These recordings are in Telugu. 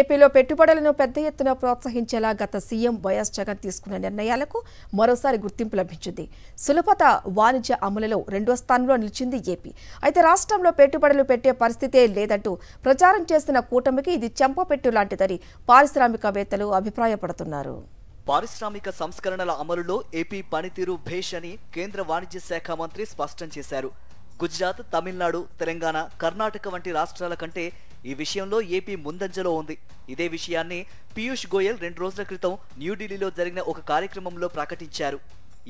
ఏపీలో పెట్టుబడులను పెద్ద ఎత్తున ప్రోత్సహించేలా గత సీఎం వైఎస్ జగన్ తీసుకున్న నిర్ణయాలకు మరోసారి గుర్తింపు లభించింది సులభత వాణిజ్య అమలులో రెండో స్థానంలో నిలిచింది ఏపీ అయితే రాష్ట్రంలో పెట్టుబడులు పెట్టే పరిస్థితే లేదంటూ ప్రచారం చేస్తున్న కూటమికి ఇది చెంపపెట్టు లాంటిదని పారిశ్రామికవేత్తలు అభిప్రాయపడుతున్నారు పారిశ్రామిక సంస్కరణల అమలులో ఏపీ పనితీరు భేష్ అని కేంద్ర వాణిజ్య శాఖ మంత్రి స్పష్టం చేశారు గుజరాత్ తమిళనాడు తెలంగాణ కర్ణాటక వంటి రాష్ట్రాల కంటే ఈ విషయంలో ఏపీ ముందంజలో ఉంది ఇదే విషయాన్ని పీయూష్ గోయల్ రెండు రోజుల క్రితం న్యూఢిల్లీలో జరిగిన ఒక కార్యక్రమంలో ప్రకటించారు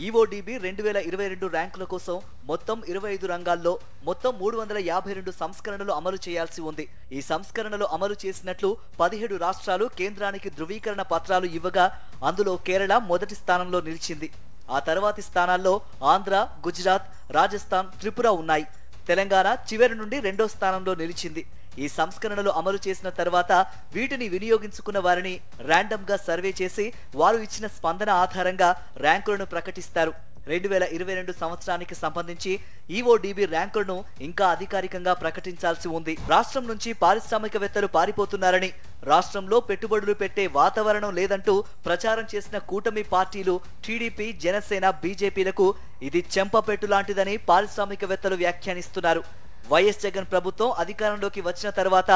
ఈఓడిబి రెండు వేల ఇరవై రెండు ర్యాంకుల కోసం మొత్తం ఇరవై ఐదు రంగాల్లో మొత్తం మూడు వందల యాభై రెండు సంస్కరణలు అమలు చేయాల్సి ఉంది ఈ సంస్కరణలు అమలు చేసినట్లు పదిహేడు రాష్ట్రాలు కేంద్రానికి ధృవీకరణ పత్రాలు ఇవ్వగా అందులో కేరళ మొదటి స్థానంలో నిలిచింది ఆ తర్వాతి స్థానాల్లో ఆంధ్ర గుజరాత్ రాజస్థాన్ త్రిపుర ఉన్నాయి తెలంగాణ చివరి నుండి రెండో స్థానంలో నిలిచింది ఈ సంస్కరణలు అమలు చేసిన తర్వాత వీటిని వినియోగించుకున్న వారిని ర్యాండమ్ గా సర్వే చేసి వారు ఇచ్చిన స్పందన ఆధారంగా ర్యాంకులను ప్రకటిస్తారు రెండు వేల ఇరవై రెండు సంవత్సరానికి సంబంధించి ఈఓడిబి e ర్యాంకులను ఇంకా అధికారికంగా ప్రకటించాల్సి ఉంది రాష్ట్రం నుంచి పారిశ్రామికవేత్తలు పారిపోతున్నారని రాష్ట్రంలో పెట్టుబడులు పెట్టే వాతావరణం లేదంటూ ప్రచారం చేసిన కూటమి పార్టీలు టీడీపీ జనసేన బీజేపీలకు ఇది చెంపపెట్టు లాంటిదని పారిశ్రామికవేత్తలు వ్యాఖ్యానిస్తున్నారు వైఎస్ జగన్ ప్రభుత్వం అధికారంలోకి వచ్చిన తర్వాత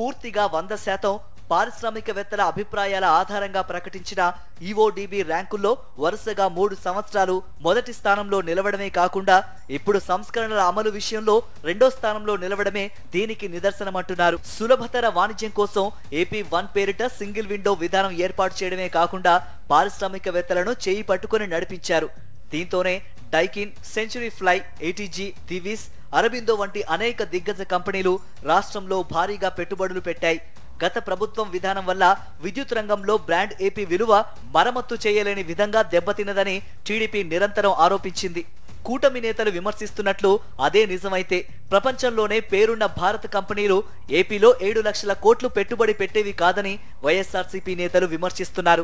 పూర్తిగా వంద శాతం పారిశ్రామికవేత్తల అభిప్రాయాల ఆధారంగా ప్రకటించిన ఈఓడిబి e ర్యాంకుల్లో వరుసగా మూడు సంవత్సరాలు మొదటి స్థానంలో నిలవడమే కాకుండా ఇప్పుడు సంస్కరణల అమలు విషయంలో రెండో స్థానంలో నిలవడమే దీనికి నిదర్శనమంటున్నారు సులభతర వాణిజ్యం కోసం ఏపీ వన్ పేరిట సింగిల్ విండో విధానం ఏర్పాటు చేయడమే కాకుండా పారిశ్రామికవేత్తలను చేయి పట్టుకుని నడిపించారు దీంతోనే Daikin Century Ply ATG Divi's Aurobindo వంటి అనేక దిగ్గజ కంపెనీలు రాష్ట్రంలో భారీగా పెట్టుబడులు పెట్టాయి గత ప్రభుత్వం విధానం వల్ల విద్యుత్ రంగంలో బ్రాండ్ ఏపీ విలువ మరమ్మత్తు చేయలేని విధంగా దెబ్బతిన్నదని టీడీపీ నిరంతరం ఆరోపించింది కూటమి నేతలు విమర్శిస్తున్నట్లు అదే నిజమైతే ప్రపంచంలోనే పేరున్న భారత కంపెనీలు ఏపీలో ఏడు లక్షల కోట్లు పెట్టుబడి పెట్టేవి కాదని వైఎస్ఆర్సీపీ నేతలు విమర్శిస్తున్నారు